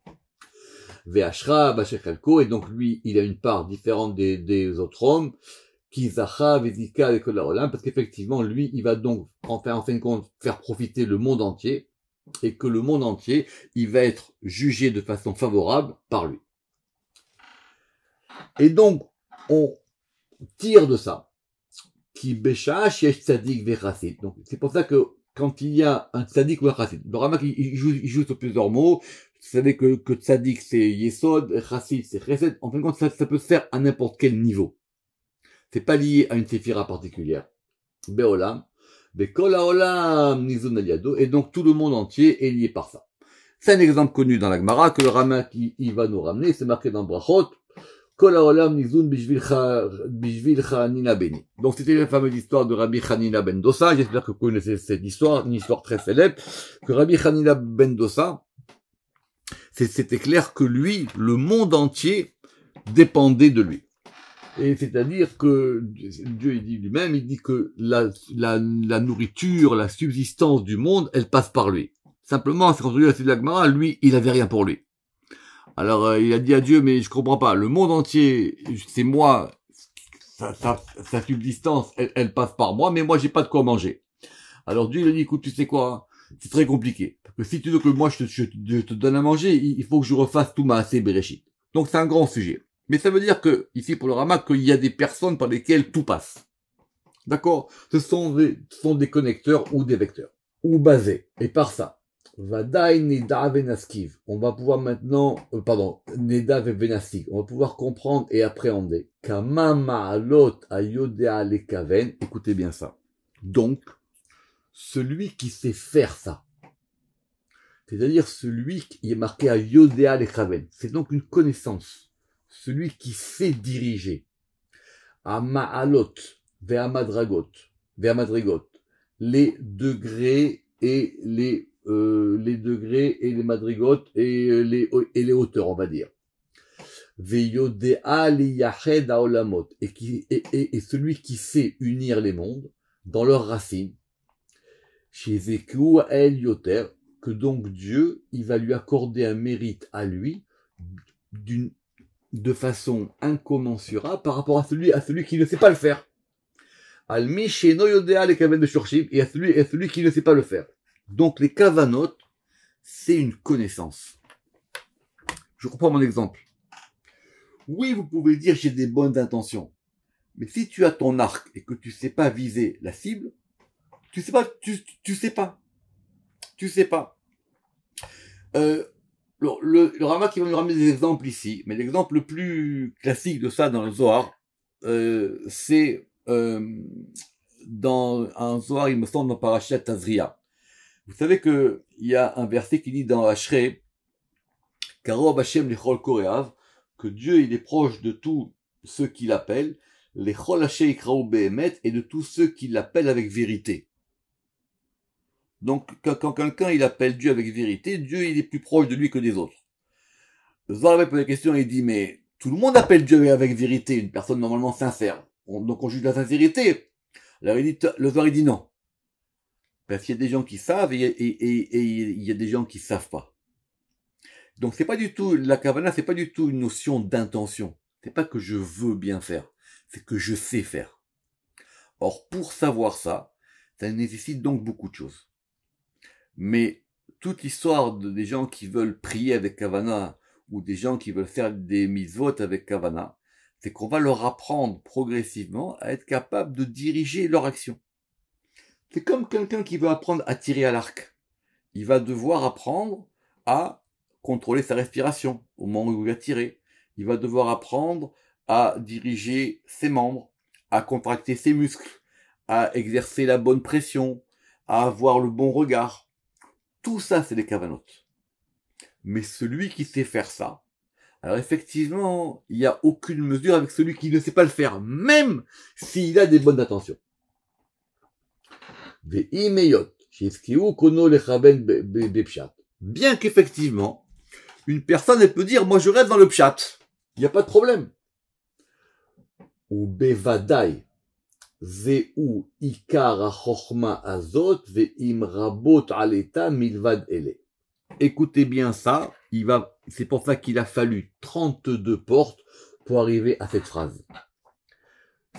Ve'ashra, et donc lui, il a une part différente des, des autres hommes, qui Vezika, avec parce qu'effectivement, lui, il va donc, en fin, en fin de compte, faire profiter le monde entier, et que le monde entier, il va être jugé de façon favorable par lui. Et donc, on tire de ça, qui Yesh Tzadik, Donc, c'est pour ça que quand il y a un tzadik ou un le Ramak, il, joue, il joue sur plusieurs mots vous savez que, que c'est yesod, chassid c'est chesed, en fin de compte ça, ça peut se faire à n'importe quel niveau. C'est pas lié à une séphira particulière. Beolam, Bekol Nizun Aliado, et donc tout le monde entier est lié par ça. C'est un exemple connu dans la Gemara que le Rama qui il va nous ramener, c'est marqué dans Brachot, Kol Nizun Bishvil Nina Beni. Donc c'était la fameuse histoire de Rabbi Chanina Ben Dosa, j'espère que vous connaissez cette histoire, une histoire très célèbre, que Rabbi Chanina Ben Dosa, c'était clair que lui, le monde entier dépendait de lui. Et c'est-à-dire que Dieu il dit lui-même, il dit que la, nourriture, la subsistance du monde, elle passe par lui. Simplement, c'est contre la Gemara, lui, il n'avait rien pour lui. Alors euh, il a dit à Dieu, mais je comprends pas, le monde entier, c'est moi, sa, subsistance, elle, passe par moi, mais moi j'ai pas de quoi manger. Alors Dieu lui dit, écoute, tu sais quoi, c'est très compliqué. Mais si tu veux que moi je te, te donne à manger, il, faut que je refasse tout ma assez Donc c'est un grand sujet. Mais ça veut dire que, ici pour le Rama, qu'il y a des personnes par lesquelles tout passe. D'accord ce sont, des, sont des connecteurs ou des vecteurs. Ou basés. Et par ça, Vadaï On va pouvoir maintenant, euh, pardon, Neda On va pouvoir comprendre et appréhender. Kamama alot Ayodea Lekaven. Écoutez bien ça. Donc, celui qui sait faire ça, c'est-à-dire celui qui est marqué à Yodéa Lechaven. C'est donc une connaissance, celui qui sait diriger. À Ma'alot, vers Madragot, vers Madrigot, les degrés et les, euh, les degrés et les madrigotes et euh, les, et les hauteurs, on va dire. et qui, et, celui qui sait unir les mondes dans leurs racines. Chez El Yoter, que donc Dieu, il va lui accorder un mérite à lui de façon incommensurable par rapport à celui à celui qui ne sait pas le faire. Almi chez les de et à celui et à celui qui ne sait pas le faire. Donc les kavanot, c'est une connaissance. Je reprends mon exemple. Oui, vous pouvez dire j'ai des bonnes intentions. Mais si tu as ton arc et que tu sais pas viser la cible, tu sais pas, tu, tu sais pas tu sais pas. Euh, le, le, Rama qui va nous ramener des exemples ici, mais l'exemple le plus classique de ça dans le Zohar, euh, c'est euh, dans un Zohar, il me semble, dans Parashat Tazria. Vous savez que il y a un verset qui dit dans Achrei, Karo Lechol Koreav, que Dieu il est proche de tous ceux qu'il l'appellent, les Chol Ikraou Behemet et de tous ceux qui l'appellent avec vérité. Donc quand quelqu'un il appelle Dieu avec vérité, Dieu il est plus proche de lui que des autres. Zohar posé la question et il dit mais tout le monde appelle Dieu avec vérité, une personne normalement sincère. donc on juge la sincérité. Alors il dit, le Zohar il dit non. Parce qu'il y a des gens qui savent et, il y a des gens qui savent pas. Donc c'est pas du tout la kavana, c'est pas du tout une notion d'intention. C'est pas que je veux bien faire, c'est que je sais faire. Or pour savoir ça, ça nécessite donc beaucoup de choses. Mais toute l'histoire de, des gens qui veulent prier avec Kavana ou des gens qui veulent faire des mises-votes avec Kavana, c'est qu'on va leur apprendre progressivement à être capable de diriger leur action. C'est comme quelqu'un qui veut apprendre à tirer à l'arc. Il va devoir apprendre à contrôler sa respiration au moment où il va tirer. Il va devoir apprendre à diriger ses membres, à contracter ses muscles, à exercer la bonne pression, à avoir le bon regard. Tout ça, c'est des cavanotes. Mais celui qui sait faire ça, alors effectivement, il n'y a aucune mesure avec celui qui ne sait pas le faire, même s'il a des bonnes intentions. Bien qu'effectivement, une personne, elle peut dire, moi je reste dans le pchat. » Il n'y a pas de problème. Ou bevadai, Écoutez bien ça, il va, c'est pour ça qu'il a fallu 32 portes pour arriver à cette phrase.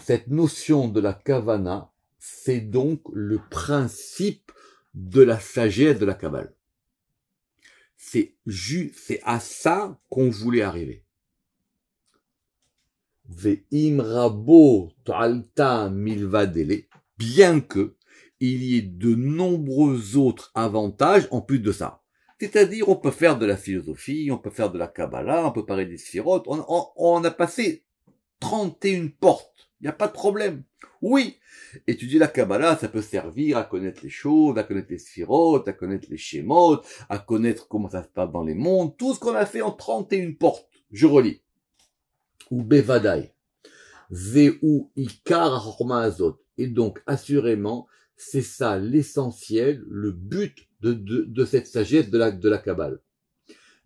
Cette notion de la kavana, c'est donc le principe de la sagesse de la cabale C'est juste, c'est à ça qu'on voulait arriver rabo Talta Milvadele, bien que il y ait de nombreux autres avantages en plus de ça. C'est-à-dire, on peut faire de la philosophie, on peut faire de la Kabbalah, on peut parler des sphirotes, on, on, a passé 31 portes, il n'y a pas de problème. Oui, étudier la Kabbalah, ça peut servir à connaître les choses, à connaître les sphirotes, à connaître les schémotes, à connaître comment ça se passe dans les mondes, tout ce qu'on a fait en 31 portes. Je relis ou bevadai. Et donc, assurément, c'est ça l'essentiel, le but de, de, cette sagesse de la, de la Kabbale.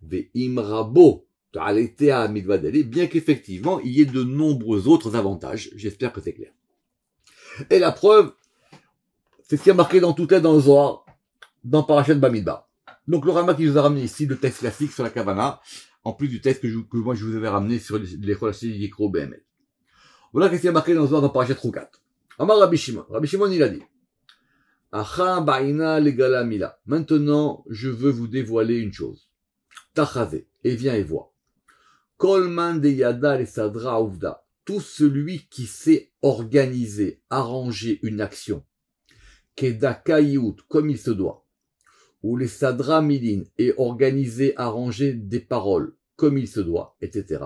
Ve imrabo ta'aletea midvadale, bien qu'effectivement, il y ait de nombreux autres avantages. J'espère que c'est clair. Et la preuve, c'est ce qui a marqué dans tout les dans le Zohar, dans Parashat Bamidba Donc le Rama qui nous a ramené ici, le texte classique sur la Kavana, en plus du test que, je, moi je vous avais ramené sur les relations micro BML. Voilà qu'est-ce qui est marqué dans dans Parashat Roukat. Amar Rabbi Shimon. Rabbi Shimon, il a dit. Acha ba'ina Maintenant, je veux vous dévoiler une chose. Tachazé, Et viens et vois. Kolman de yada sadra ouvda. Tout celui qui sait organiser, arranger une action. Kedaka comme il se doit. Ou les sadra milin. Et organiser, arranger des paroles comme il se doit, etc.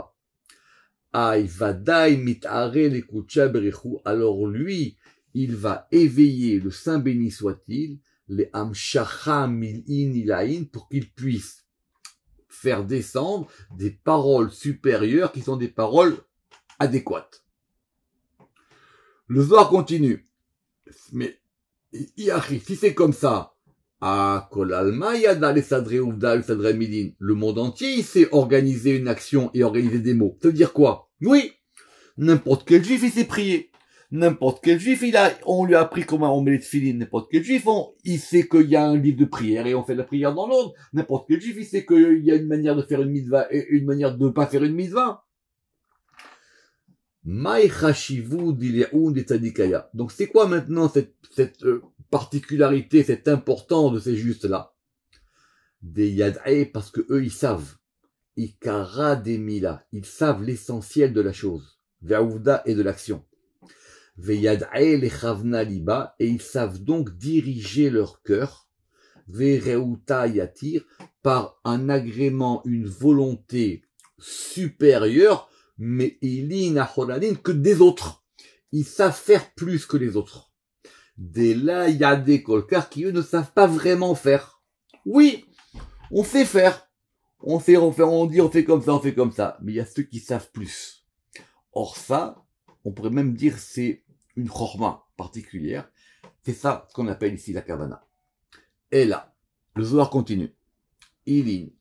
Alors lui, il va éveiller, le Saint béni soit-il, les Amshacha Ilain pour qu'il puisse faire descendre des paroles supérieures qui sont des paroles adéquates. Le Zohar continue. Mais, si c'est comme ça, le monde entier, il sait organiser une action et organiser des mots. Ça dire quoi Oui, n'importe quel juif, il sait prier. N'importe quel juif, il a, on lui a appris comment on met les filines. N'importe quel juif, on, il sait qu'il y a un livre de prière et on fait la prière dans l'ordre. N'importe quel juif, il sait qu'il y a une manière de faire une mise va et une manière de ne pas faire une mise va donc c'est quoi maintenant cette, euh, particularité, cette importance de ces justes-là Des yadai parce que eux ils savent. Ikara mila. ils savent l'essentiel de la chose, et de l'action. Ve'yad'e chavna liba, et ils savent donc diriger leur cœur, ve'reuta yatir, par un agrément, une volonté supérieure mais il y que des autres. Ils savent faire plus que les autres. Dès là, il y a des colcards qui, eux, ne savent pas vraiment faire. Oui, on sait faire. On sait, refaire. on dit, on fait comme ça, on fait comme ça. Mais il y a ceux qui savent plus. Or ça, on pourrait même dire, c'est une forma particulière. C'est ça qu'on appelle ici la kavana. Et là, le joueur continue. il y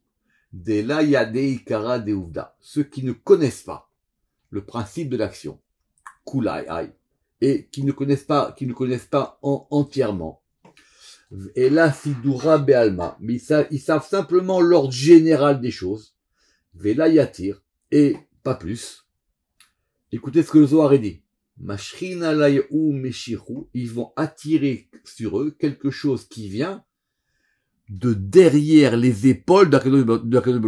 la des ikara ouvda, Ceux qui ne connaissent pas le principe de l'action, kulai, et qui ne connaissent pas, qui ne connaissent pas en, entièrement. Et là, Sidura Bealma, mais ils savent, simplement l'ordre général des choses. Velayatir, et pas plus. Écoutez ce que le Zohar dit. Ils vont attirer sur eux quelque chose qui vient de derrière les épaules de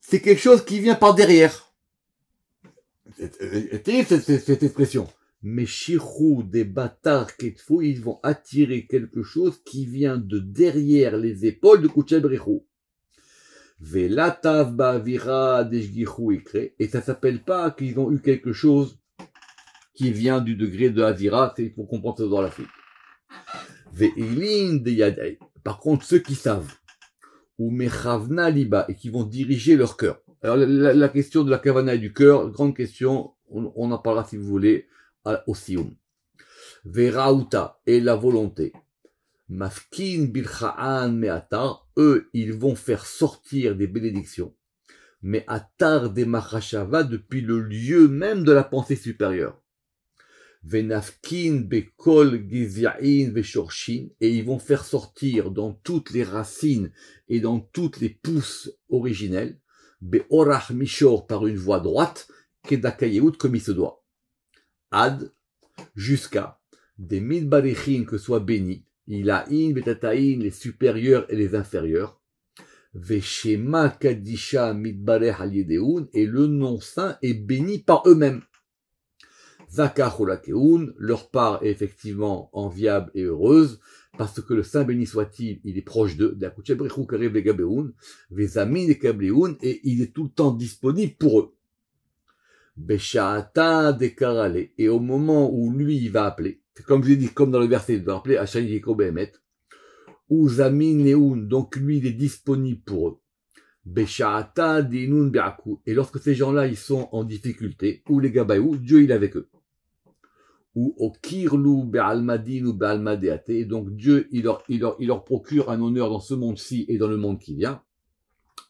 C'est quelque chose qui vient par derrière cette expression. Mais chirou des bâtards qui ils vont attirer quelque chose qui vient de derrière les épaules de Kuchebrichou. Velatav bavira Et ça s'appelle pas qu'ils ont eu quelque chose qui vient du degré de Hazira, c'est pour comprendre ça dans l'Afrique. Ve'ilin de Par contre, ceux qui savent, ou mechavna liba, et qui vont diriger leur cœur. Alors la, question de la cavana et du cœur, grande question, on, en parlera si vous voulez à, au Sion. Verauta et la volonté. Mafkin bilcha'an me'atar, eux, ils vont faire sortir des bénédictions. Mais atar des machashava depuis le lieu même de la pensée supérieure. Venafkin bekol gizya'in veshorshin, et ils vont faire sortir dans toutes les racines et dans toutes les pousses originelles, orach Mishor par une voie droite, Kedakayehout comme il se doit. Ad, jusqu'à, des Midbarichin que soient bénis, Ilahin, betataïn, les supérieurs et les inférieurs, Veshema Kadisha Midbarech et le nom saint est béni par eux-mêmes leur part est effectivement enviable et heureuse, parce que le Saint béni soit-il, il est proche d'eux, et il est tout le temps disponible pour eux. Beshaata Karale et au moment où lui il va appeler, comme je dit, comme dans le verset, il va appeler Achali Behemet, neun, donc lui il est disponible pour eux. Beshaata Dinun et lorsque ces gens-là ils sont en difficulté, ou les Gabayou, Dieu il est avec eux ou au kirlu be'almadin ou be'almadeate. Donc Dieu, il leur, il, leur, il leur procure un honneur dans ce monde-ci et dans le monde qui vient,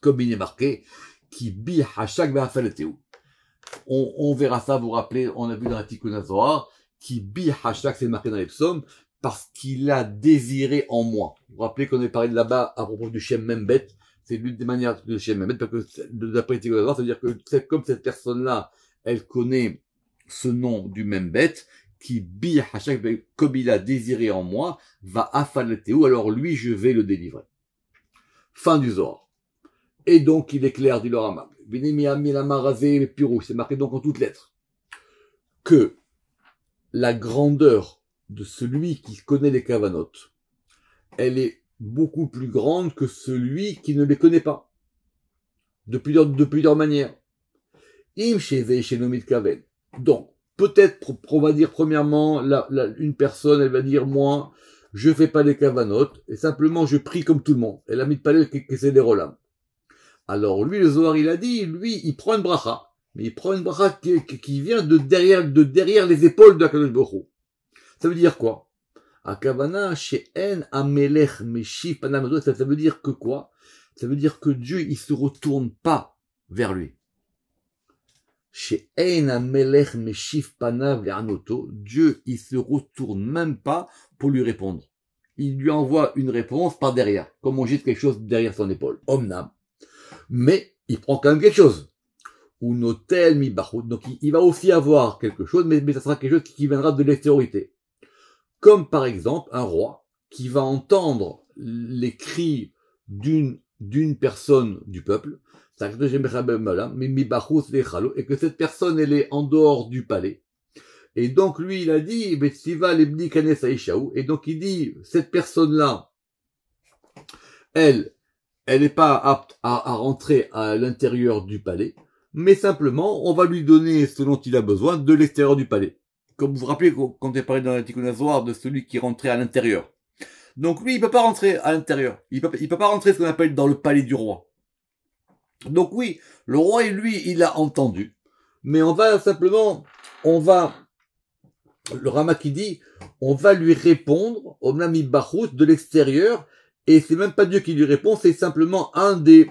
comme il est marqué, qui bi on, on verra ça, vous vous rappelez, on a vu dans la Tikkun qui bi c'est marqué dans les psaumes, parce qu'il a désiré en moi. Vous vous rappelez qu'on avait parlé de là-bas à propos du Shem Membet, c'est l'une des manières de Shem Membet, parce que d'après Tikkun ça veut dire que comme cette personne-là, elle connaît ce nom du même-bête, qui à chaque ben, comme il a désiré en moi, va affaneter ou alors lui je vais le délivrer. Fin du Zohar. Et donc il est clair, dit le Ramam, c'est marqué donc en toutes lettres, que la grandeur de celui qui connaît les cavanotes, elle est beaucoup plus grande que celui qui ne les connaît pas, de plusieurs, de plusieurs manières. Donc, peut-être, on va dire premièrement, une personne, elle va dire moi, je fais pas les cavanotes, et simplement je prie comme tout le monde. Elle a mis de palais que c'est des Alors lui, le Zohar, il a dit, lui, il prend une bracha, mais il prend une bracha qui, vient de derrière, de derrière les épaules de Ça veut dire quoi Akavana she'en amelech ça veut dire que quoi Ça veut dire que Dieu, il se retourne pas vers lui. Chez Melech Meshif Panav Dieu, il se retourne même pas pour lui répondre. Il lui envoie une réponse par derrière, comme on jette quelque chose derrière son épaule. Omnam. Mais, il prend quand même quelque chose ou notel mi Donc il va aussi avoir quelque chose, mais, mais ça sera quelque chose qui, viendra de l'extériorité. Comme par exemple un roi qui va entendre les cris d'une d'une personne du peuple ben et que cette personne, elle est en dehors du palais. Et donc, lui, il a dit, et donc il dit, cette personne-là, elle, elle n'est pas apte à, à rentrer à l'intérieur du palais, mais simplement, on va lui donner ce dont il a besoin de l'extérieur du palais. Comme vous vous rappelez quand est parlé dans la de celui qui rentrait à l'intérieur. Donc lui, il peut pas rentrer à l'intérieur. Il peut, il peut pas rentrer ce qu'on appelle dans le palais du roi. Donc oui, le roi lui, il a entendu. Mais on va simplement, on va, le Rama qui dit, on va lui répondre, Omnami Bahut, de l'extérieur, et c'est même pas Dieu qui lui répond, c'est simplement un des,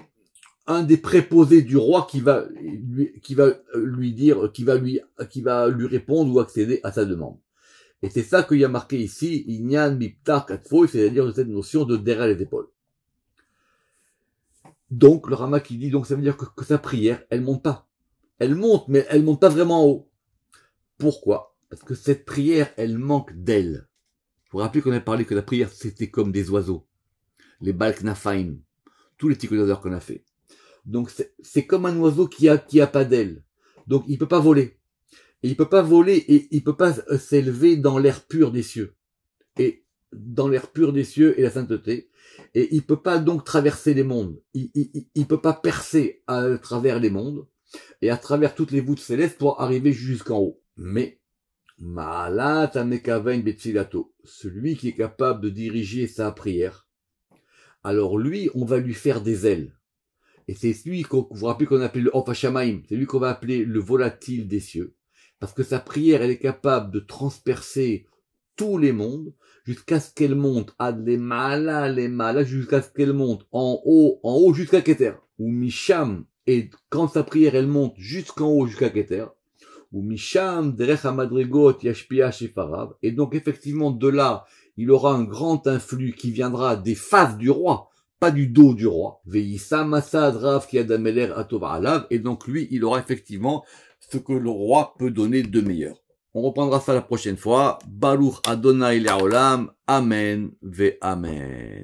un des préposés du roi qui va lui, qui va lui dire, qui va lui, qui va lui répondre ou accéder à sa demande. Et c'est ça qu'il y a marqué ici, Ignan Miptar Katfoy, c'est-à-dire cette notion de derrière les épaules. Donc le Rama qui dit, donc ça veut dire que, sa prière, elle monte pas. Elle monte, mais elle monte pas vraiment en haut. Pourquoi Parce que cette prière, elle manque d'ailes. Vous vous rappelez qu'on a parlé que la prière, c'était comme des oiseaux. Les Balknafain, tous les ticodazers qu'on a fait. Donc c'est comme un oiseau qui a, qui a pas d'aile. Donc il peut pas voler. Et il peut pas voler et il peut pas euh, s'élever dans l'air pur des cieux. Et dans l'air pur des cieux et la sainteté. Et il peut pas donc traverser les mondes. Il, il, peut pas percer à travers les mondes et à travers toutes les voûtes célestes pour arriver jusqu'en haut. Mais mala betsilato, celui qui est capable de diriger sa prière, alors lui, on va lui faire des ailes. Et c'est lui qu'on, vous, qu'on appelle le c'est lui qu'on va appeler le volatile des cieux. Parce que sa prière, elle est capable de transpercer tous les mondes jusqu'à ce qu'elle monte, à ah, les mala, les mala, jusqu'à ce qu'elle monte, en haut, en haut, jusqu'à Keter. Ou Misham, et quand sa prière, elle monte jusqu'en haut, jusqu'à Keter. Ou Misham, derech Madrigot, yashpia Et donc, effectivement, de là, il aura un grand influx qui viendra des faces du roi pas du dos du roi. Et donc lui, il aura effectivement ce que le roi peut donner de meilleur. On reprendra ça la prochaine fois. Baruch Adonai Leolam. Amen ve Amen.